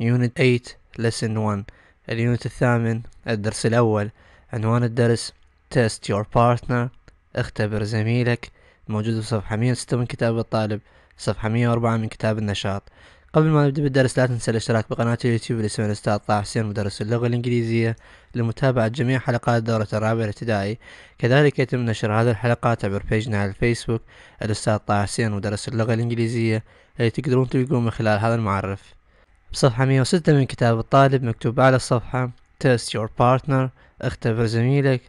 يونت 8 لسن 1 اليونت الثامن الدرس الأول عنوان الدرس تيست يور بارتنر اختبر زميلك موجود في صفحة 106 من كتاب الطالب صفحة 104 من كتاب النشاط قبل ما نبدأ بالدرس لا تنسى الاشتراك بقناة اليوتيوب لاسم الأستاذ طه حسين مدرس اللغة الإنجليزية لمتابعة جميع حلقات دورة الرابع الابتدائي كذلك يتم نشر هذه الحلقات عبر بيجنا على الفيسبوك الأستاذ طه حسين مدرس اللغة الإنجليزية التي تقدرون تلقون من خلال هذا المعرف بصفحة 106 من كتاب الطالب مكتوب على الصفحة test your partner اختبر زميلك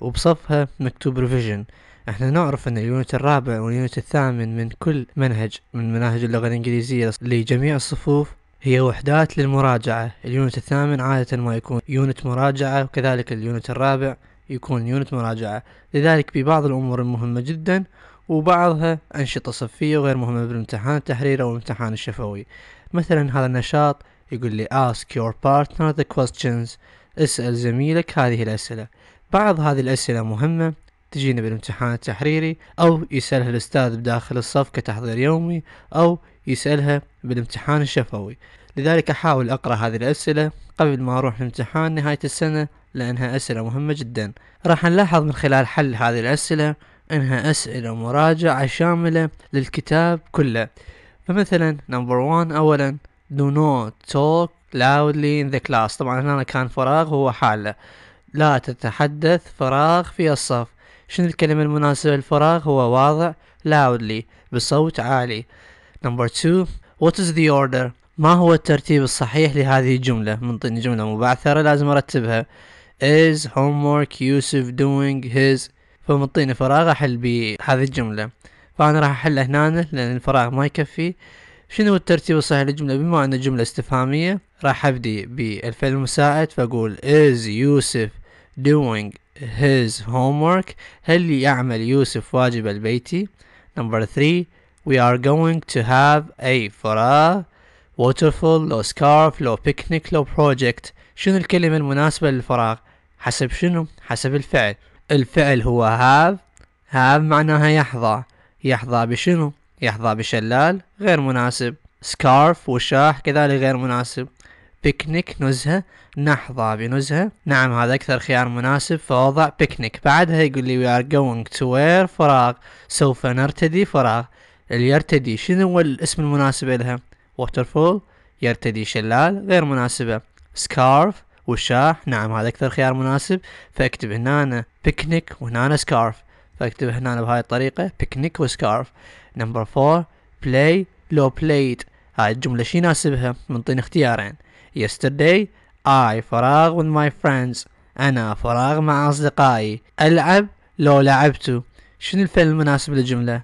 وبصفها مكتوب revision احنا نعرف ان اليونت الرابع واليونت الثامن من كل منهج من مناهج اللغة الانجليزية لجميع الصفوف هي وحدات للمراجعة اليونت الثامن عادة ما يكون يونت مراجعة وكذلك اليونت الرابع يكون يونت مراجعة لذلك ببعض الأمور المهمة جدا وبعضها أنشطة صفية وغير مهمة بالامتحان التحريري أو الامتحان الشفوي مثلا هذا النشاط يقول لي ask your partner the questions اسأل زميلك هذه الأسئلة بعض هذه الأسئلة مهمة تجينا بالامتحان التحريري أو يسألها الأستاذ بداخل الصف كتحضير يومي أو يسألها بالامتحان الشفوي لذلك أحاول أقرأ هذه الأسئلة قبل ما أروح الامتحان نهاية السنة لأنها أسئلة مهمة جدا راح نلاحظ من خلال حل هذه الأسئلة أنها أسئلة مراجعة شاملة للكتاب كله فمثلا نمبر 1 اولا do not talk loudly in the class طبعا هنا كان فراغ هو حالة لا تتحدث فراغ في الصف شنو الكلمة المناسبة للفراغ هو واضع loudly بصوت عالي نمبر 2 what is the order ما هو الترتيب الصحيح لهذه الجملة منطيني جملة مبعثرة لازم ارتبها is homework Yusuf doing his فمنطيني فراغ احل بهذه الجملة فأنا راح أحل هنا لأن الفراغ ما يكفي شنو الترتيب الصحيح للجملة بما أن الجملة استفهامية راح أبدي بالفعل المساعد فأقول is يوسف doing his homework هل يعمل يوسف واجبه البيتي number three we are going to have a فراغ waterfall لو scarf لو picnic لو project شنو الكلمة المناسبة للفراغ حسب شنو حسب الفعل الفعل هو have have معناها يحظى يحظى بشنو يحظى بشلال غير مناسب سكارف وشاح كذلك غير مناسب بيكنيك نزهة نحظى بنزهة نعم هذا أكثر خيار مناسب فوضع بيكنيك بعدها يقول لي we are going to wear فراغ سوف نرتدي فراغ يرتدي شنو هو الاسم المناسب لها waterfall يرتدي شلال غير مناسبة سكارف وشاح نعم هذا أكثر خيار مناسب فأكتب هنا بيكنيك وهنا سكارف فاكتب هنا بهاي الطريقة بيكنيك وسكارف نمبر فور بلاي لو بلايد هاي الجملة شي يناسبها منطين اختيارين يسترداي اي فراغ with my friends أنا فراغ مع أصدقائي ألعب لو لعبتو شنو الفعل المناسب للجملة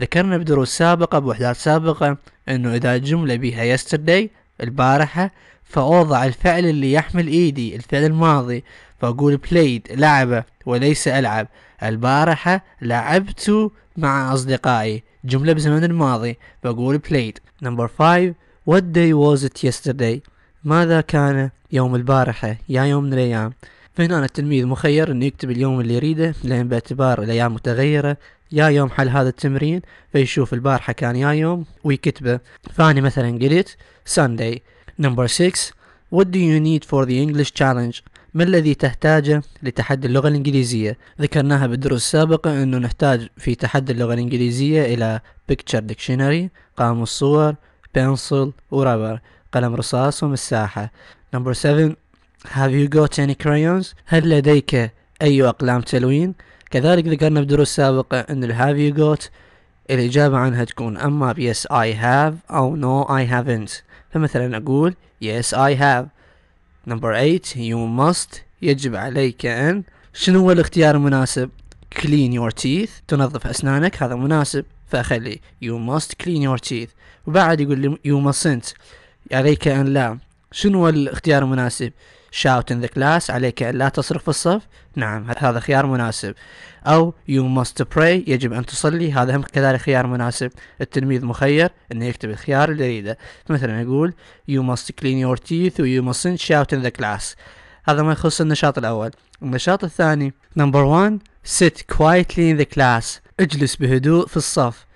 ذكرنا بدروس سابقة بوحدات سابقة أنه إذا الجملة بيها يسترداي البارحة فأوضع الفعل اللي يحمل إيدي الفعل الماضي فأقول played لعبة وليس ألعب البارحة لعبت مع أصدقائي جملة بزمن الماضي فأقول played number five what day was it yesterday ماذا كان يوم البارحة يا يوم من الأيام فهنا التلميذ مخير انه يكتب اليوم اللي يريده لان باعتبار الايام متغيرة يا يوم حل هذا التمرين فيشوف البارحة كان يا يوم ويكتبه فاني مثلا قلت Sunday number 6 What do you need for the English challenge ما الذي تحتاجه لتحدي اللغة الإنجليزية؟ ذكرناها بالدروس السابقة أنه نحتاج في تحدي اللغة الإنجليزية إلى Picture Dictionary قاموس صور Pencil ورابر قلم رصاص ومساحة Number 7 Have you got any crayons؟ هل لديك أي أقلام تلوين؟ كذلك ذكرنا بدروس سابقة أن have يو جوت الإجابة عنها تكون أما yes I have أو no I haven't فمثلا أقول yes I have number 8 you must يجب عليك أن شنو هو الاختيار المناسب clean your teeth تنظف أسنانك هذا مناسب فأخلي you must clean your teeth وبعد يقول لي you mustn't عليك أن لا شنو هو الاختيار المناسب shout in the class عليك لا تصرخ في الصف نعم هذا خيار مناسب أو you must pray يجب أن تصلي هذا هم كذلك خيار مناسب التلميذ مخير أنه يكتب الخيار اللي يريده مثلا يقول you must clean your teeth و you mustn't shout in the class هذا ما يخص النشاط الأول النشاط الثاني number one sit quietly in the class اجلس بهدوء في الصف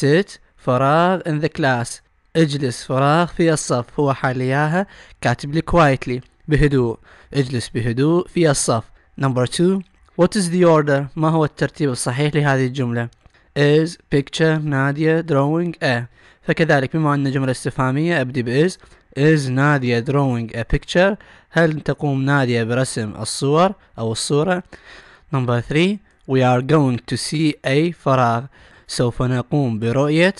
sit فراغ in the class اجلس فراغ في الصف هو حالياها إياها كاتب لي quietly بهدوء اجلس بهدوء في الصف نمبر 2 What is the order ما هو الترتيب الصحيح لهذه الجملة is picture نادية drawing a فكذلك بما أن جملة استفهامية أبدي ب is نادية drawing a picture هل تقوم نادية برسم الصور أو الصورة نمبر 3 we are going to see a فراغ سوف نقوم برؤية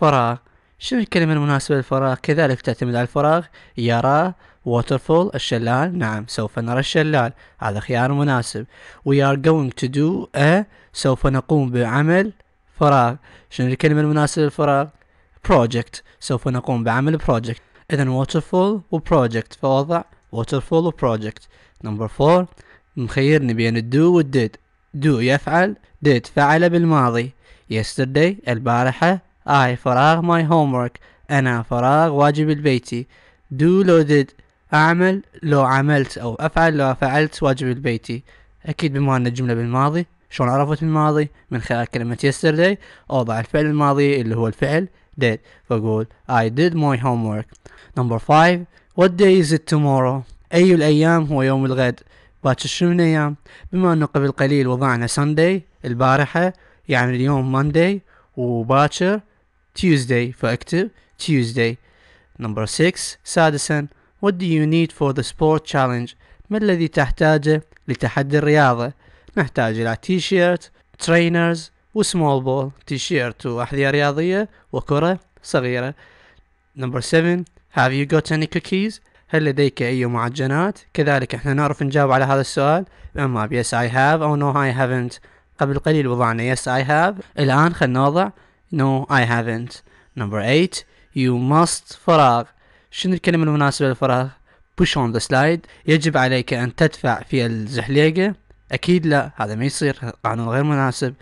فراغ شنو الكلمة المناسبة للفراغ كذلك تعتمد على الفراغ يرى waterfall الشلال نعم سوف نرى الشلال هذا خيار مناسب we are going to do a سوف نقوم بعمل فراغ شنو الكلمة المناسبة للفراغ project سوف نقوم بعمل project إذا waterfall و project فوضع waterfall و project number four مخيرني بين do و did do يفعل did فعل بالماضي yesterday البارحة I فراغ my homework أنا فراغ واجب البيتي do لو did أعمل لو عملت أو أفعل لو فعلت واجب البيتي أكيد بما أن الجملة بالماضي شلون عرفت الماضي من خلال كلمة yesterday أوضع الفعل الماضي اللي هو الفعل did فأقول I did my homework number five what day is it tomorrow أي الأيام هو يوم الغد باتش شنو من أيام بما أنه قبل قليل وضعنا Sunday البارحة يعني اليوم Monday وباتشر Tuesday فأكتب Tuesday number 6 سادسا What do you need for the sport challenge? ما الذي تحتاجه لتحدي الرياضة؟ نحتاج إلى تي شيرت، ترينرز وسمول بول، تي شيرت وأحذية رياضية وكرة صغيرة. Number 7 Have you got any cookies? هل لديك أي معجنات؟ كذلك احنا نعرف نجاوب على هذا السؤال إما ب yes I have أو no I haven't. قبل قليل وضعنا yes I have الآن خلنا نوضع no I haven't. Number 8 You must فراغ شنو الكلمة المناسبة للفراغ push on the slide يجب عليك أن تدفع في الزحليقة أكيد لا هذا ما يصير قانون غير مناسب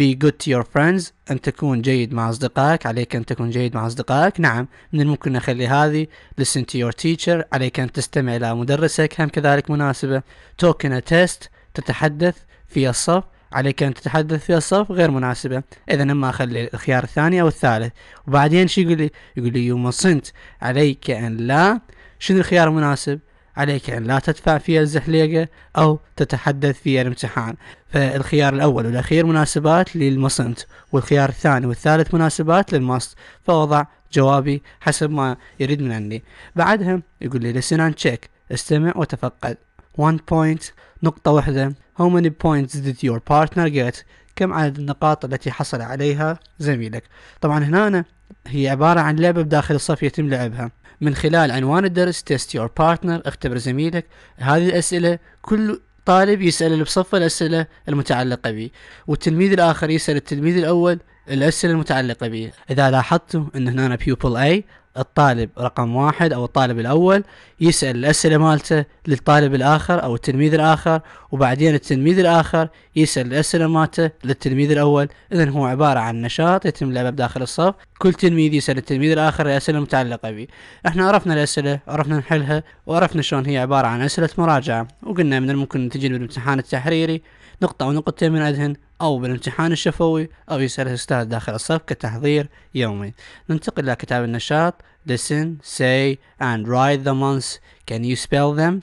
be good to your friends أن تكون جيد مع أصدقائك عليك أن تكون جيد مع أصدقائك نعم من الممكن نخلي هذه listen to your teacher عليك أن تستمع إلى مدرسك هم كذلك مناسبة talk in a test تتحدث في الصف عليك أن تتحدث في الصف غير مناسبة إذا إما أخلي الخيار الثاني أو الثالث وبعدين شو يقول لي يقول لي يوم صنت عليك أن لا شنو الخيار المناسب عليك أن لا تدفع في الزحليقة أو تتحدث في الامتحان فالخيار الأول والأخير مناسبات للمصنت والخيار الثاني والثالث مناسبات للماست فوضع جوابي حسب ما يريد من عندي بعدها يقول لي لسنان تشيك استمع وتفقد 1 بوينت نقطة واحدة How many points did your partner get كم عدد النقاط التي حصل عليها زميلك طبعا هنا أنا هي عبارة عن لعبة بداخل الصف يتم لعبها من خلال عنوان الدرس test your partner اختبر زميلك هذه الأسئلة كل طالب يسأل اللي بصفه الأسئلة المتعلقة به والتلميذ الآخر يسأل التلميذ الأول الأسئلة المتعلقة به إذا لاحظتوا أن هنا بيوبل A الطالب رقم واحد أو الطالب الأول يسأل الأسئلة مالته للطالب الآخر أو التلميذ الآخر وبعدين التلميذ الآخر يسأل الأسئلة مالته للتلميذ الأول إذا هو عبارة عن نشاط يتم لعبه بداخل الصف كل تلميذ يسأل التلميذ الآخر أسئلة متعلقة به احنا عرفنا الأسئلة عرفنا نحلها وعرفنا شلون هي عبارة عن أسئلة مراجعة وقلنا من الممكن تجينا بالامتحان التحريري نقطة ونقطتين من أذهن أو بالامتحان الشفوي أو يسالها الأستاذ داخل الصف كتحضير يومي ننتقل إلى كتاب النشاط listen, say and write the months can you spell them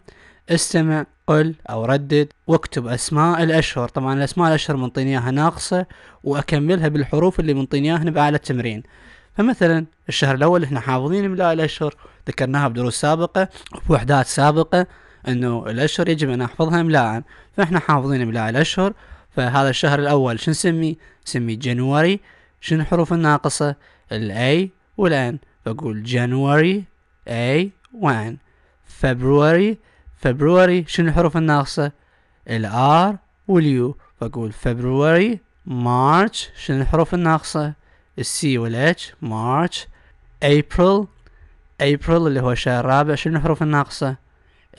استمع قل أو ردد واكتب أسماء الأشهر طبعا الأسماء الأشهر منطيني إياها ناقصة وأكملها بالحروف اللي منطيني إياها بأعلى التمرين فمثلا الشهر الأول احنا حافظين ملاء الأشهر ذكرناها بدروس سابقة وحدات سابقة انه الاشهر يجب ان احفظها املاء فاحنا حافظين املاء الاشهر فهذا الشهر الأول شو نسمي؟ نسمي جانوري شنو الحروف الناقصة؟ الأي والأن فأقول جانوري أي وأن فبروري فبروري شنو الحروف الناقصة؟ الآر واليو فأقول فبراير مارش شنو الحروف الناقصة؟ السي والاتش مارش أبريل أبريل اللي هو الشهر الرابع شنو الحروف الناقصة؟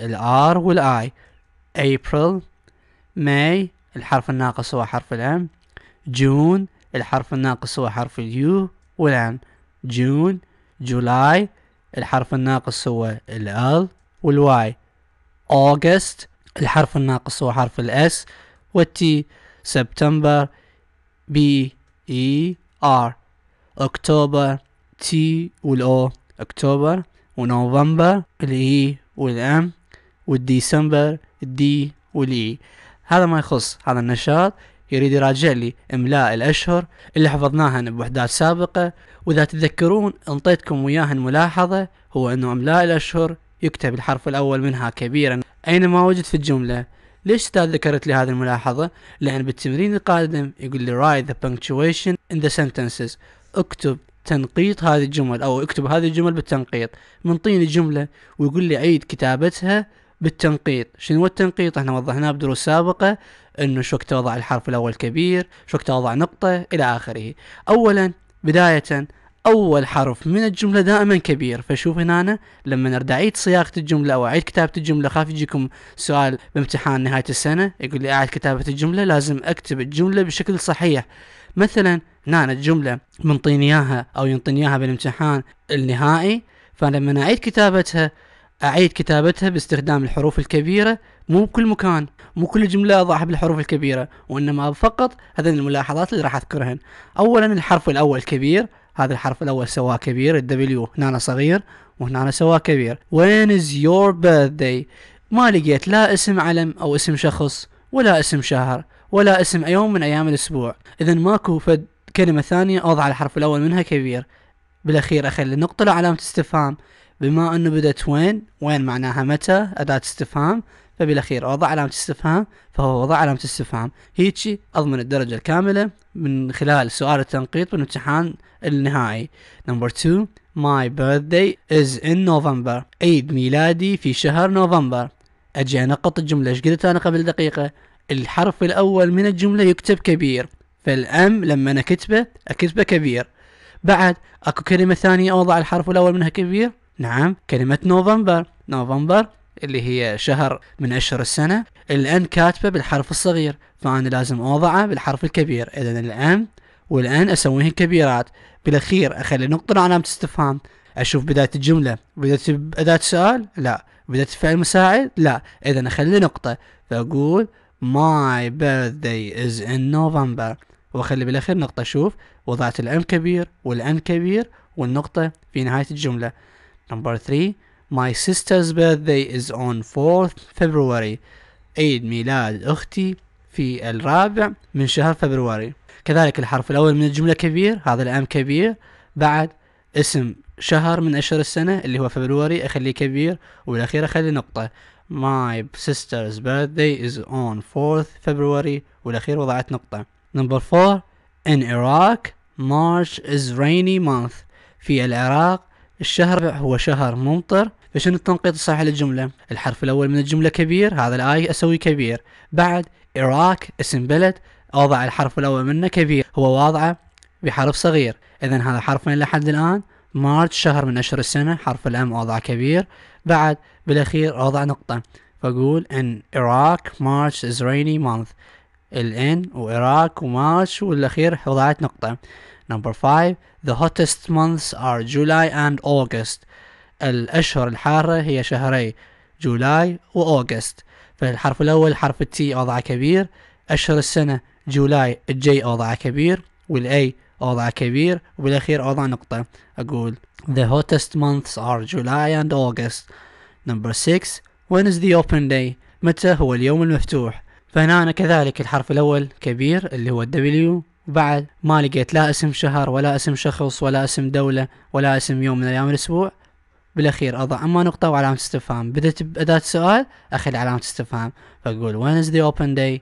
الآر والآي أبريل ماي الحرف الناقص هو حرف الام جون الحرف الناقص هو حرف اليو والان جون جولاي الحرف الناقص هو الال والواي اوغست الحرف الناقص هو حرف الاس والتي سبتمبر بي اي ار اكتوبر تي والاو اكتوبر ونوفمبر الاي والام وديسمبر الدي والاي هذا ما يخص هذا النشاط يريد يراجع لي إملاء الأشهر اللي حفظناهن بوحدات سابقة وإذا تتذكرون انطيتكم وياهن ملاحظة هو أنه إملاء الأشهر يكتب الحرف الأول منها كبيرا أينما وجد في الجملة ليش استاذ ذكرت لي هذه الملاحظة؟ لأن بالتمرين القادم يقول لي write the punctuation in the sentences اكتب تنقيط هذه الجمل أو اكتب هذه الجمل بالتنقيط منطيني جملة ويقول لي عيد كتابتها بالتنقيط شنو هو التنقيط احنا وضحناه بدروس سابقة انه شو وقت الحرف الاول كبير شو وقت نقطة الى اخره اولا بداية اول حرف من الجملة دائما كبير فشوف هنا أنا لما ارد اعيد صياغة الجملة او اعيد كتابة الجملة خاف يجيكم سؤال بامتحان نهاية السنة يقول لي اعيد كتابة الجملة لازم اكتب الجملة بشكل صحيح مثلا هنا الجملة منطيني اياها او ينطيني اياها بالامتحان النهائي فلما اعيد كتابتها أعيد كتابتها باستخدام الحروف الكبيرة مو بكل مكان مو كل جملة أضعها بالحروف الكبيرة وإنما فقط هذين الملاحظات اللي راح أذكرهن أولا الحرف الأول كبير هذا الحرف الأول سواه كبير الدبليو هنا صغير وهنا سواه كبير وين از يور birthday ما لقيت لا اسم علم أو اسم شخص ولا اسم شهر ولا اسم يوم من أيام الأسبوع إذا ماكو فد كلمة ثانية أوضع الحرف الأول منها كبير بالأخير أخلي النقطه لعلامة استفهام بما أنه بدأت وين وين معناها متى أداة استفهام فبالأخير وضع علامة استفهام فهو وضع علامة استفهام هيجي أضمن الدرجة الكاملة من خلال سؤال التنقيط بالامتحان النهائي نمبر 2 My birthday is in November عيد ميلادي في شهر نوفمبر أجي أنقط الجملة إيش قلت أنا قبل دقيقة الحرف الأول من الجملة يكتب كبير فالأم لما أنا كتبه أكتبه كبير بعد أكو كلمة ثانية أوضع الحرف الأول منها كبير نعم كلمة نوفمبر نوفمبر اللي هي شهر من أشهر السنة الآن كاتبة بالحرف الصغير فأنا لازم أوضعه بالحرف الكبير إذا الآن والآن أسويهن كبيرات بالأخير أخلي نقطة علامة استفهام أشوف بداية الجملة بداية أداة سؤال لا بداية فعل مساعد لا إذا أخلي نقطة فأقول my birthday is in November وأخلي بالأخير نقطة شوف وضعت الأم كبير والأن كبير والنقطة في نهاية الجملة Number 3 My sister's birthday is on 4th February عيد ميلاد أختي في الرابع من شهر فبراير كذلك الحرف الأول من الجملة كبير هذا الآن كبير بعد اسم شهر من أشهر السنة اللي هو فبراير أخليه كبير والأخير أخلي نقطة My sister's birthday is on 4th February والأخير وضعت نقطة Number 4 In Iraq March is rainy month في العراق الشهر هو شهر ممطر فشنو التنقيط الصحيح للجملة الحرف الأول من الجملة كبير هذا الآي أسوي كبير بعد إراك اسم بلد أوضع الحرف الأول منه كبير هو واضعه بحرف صغير إذا هذا حرفين لحد الآن مارت شهر من أشهر السنة حرف الأم أوضع كبير بعد بالأخير أوضع نقطة فأقول إن إراك March إز ريني مانث الإن وإراك ومارش والأخير وضعت نقطة Number 5 The hottest months are July and August الأشهر الحارة هي شهري جولاي وأوغست فالحرف الأول حرف التي أوضع كبير أشهر السنة جولاي الجي أوضع كبير والأي أوضع كبير وبالأخير أوضع نقطة أقول The hottest months are July and August Number 6 When is the open day متى هو اليوم المفتوح فهنا كذلك الحرف الأول كبير اللي هو W بعد ما لقيت لا اسم شهر ولا اسم شخص ولا اسم دولة ولا اسم يوم من أيام الأسبوع بالأخير أضع أما نقطة وعلامة استفهام بدأت بأداة سؤال أخذ علامة استفهام فأقول when is the open day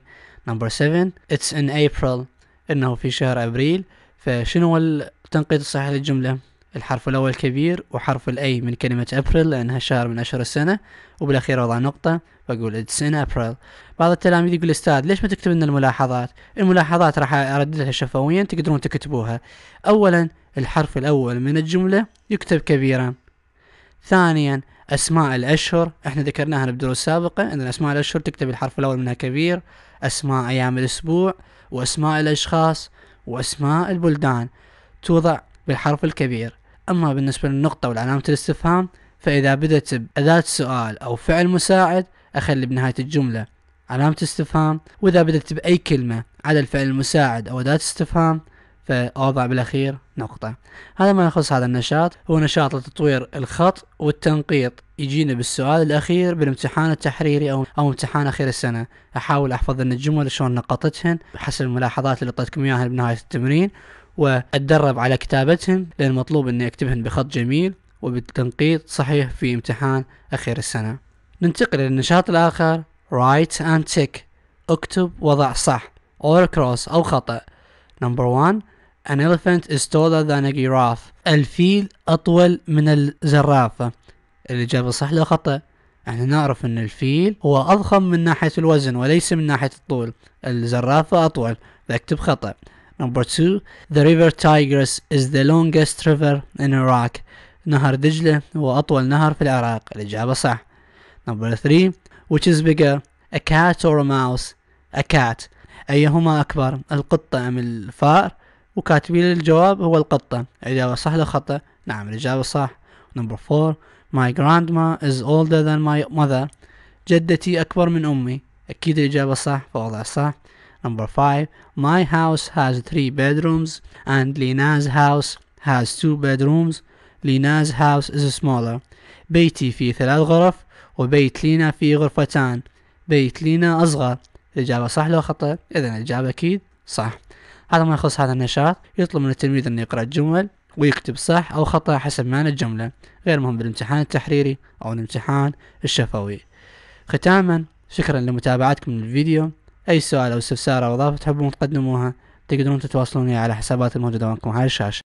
number 7 it's in April إنه في شهر أبريل فشنو التنقيط الصحيح للجملة الحرف الأول كبير وحرف الأي من كلمة أبريل لأنها شهر من أشهر السنة وبالأخير اضع نقطة بقول اتس ان ابريل بعض التلاميذ يقول استاذ ليش ما تكتب لنا الملاحظات الملاحظات راح ارددها شفويا تقدرون تكتبوها اولا الحرف الاول من الجمله يكتب كبيرا ثانيا اسماء الاشهر احنا ذكرناها بدروس سابقه ان اسماء الاشهر تكتب الحرف الاول منها كبير اسماء ايام الاسبوع واسماء الاشخاص واسماء البلدان توضع بالحرف الكبير اما بالنسبه للنقطه والعلامه الاستفهام فاذا بدت باداه سؤال او فعل مساعد أخلي بنهاية الجملة علامة استفهام وإذا بدأت بأي كلمة على الفعل المساعد أو أداة استفهام فأوضع بالأخير نقطة هذا ما يخص هذا النشاط هو نشاط لتطوير الخط والتنقيط يجينا بالسؤال الأخير بالامتحان التحريري أو, أو امتحان أخير السنة أحاول أحفظ أن الجمل شلون نقطتهن بحسب الملاحظات اللي أعطيتكم إياها بنهاية التمرين وأتدرب على كتابتهن لأن مطلوب أني أكتبهن بخط جميل وبالتنقيط صحيح في امتحان أخير السنة ننتقل إلى النشاط الآخر write and tick اكتب وضع صح or cross أو خطأ number one An elephant is taller than a giraffe الفيل أطول من الزرافة الإجابة صح لو خطأ احنا نعرف ان الفيل هو اضخم من ناحية الوزن وليس من ناحية الطول الزرافة اطول فاكتب خطأ Number 2 The river Tigris is the longest river in Iraq نهر دجلة هو اطول نهر في العراق الاجابة صح Number three, which is bigger, a cat or a mouse? A cat. أيهما أكبر القطة أم الفار؟ وكاتبين الجواب هو القطة الإجابة صح ولا خطأ؟ نعم الإجابة صح Number four My grandma is older than my mother جدتي أكبر من أمي أكيد الإجابة صح فوضع صح Number five My house has three bedrooms and Lina's house has two bedrooms Lina's house is smaller بيتي فيه ثلاث غرف وبيت لينا في غرفتان بيت لينا أصغر الإجابة صح لو خطأ إذا الإجابة أكيد صح هذا ما يخص هذا النشاط يطلب من التلميذ أن يقرأ الجمل ويكتب صح أو خطأ حسب معنى الجملة غير مهم بالامتحان التحريري أو الامتحان الشفوي ختاما شكرا لمتابعتكم للفيديو أي سؤال أو استفسار أو إضافة تحبون تقدموها تقدرون تتواصلون على حسابات الموجودة معكم على الشاشة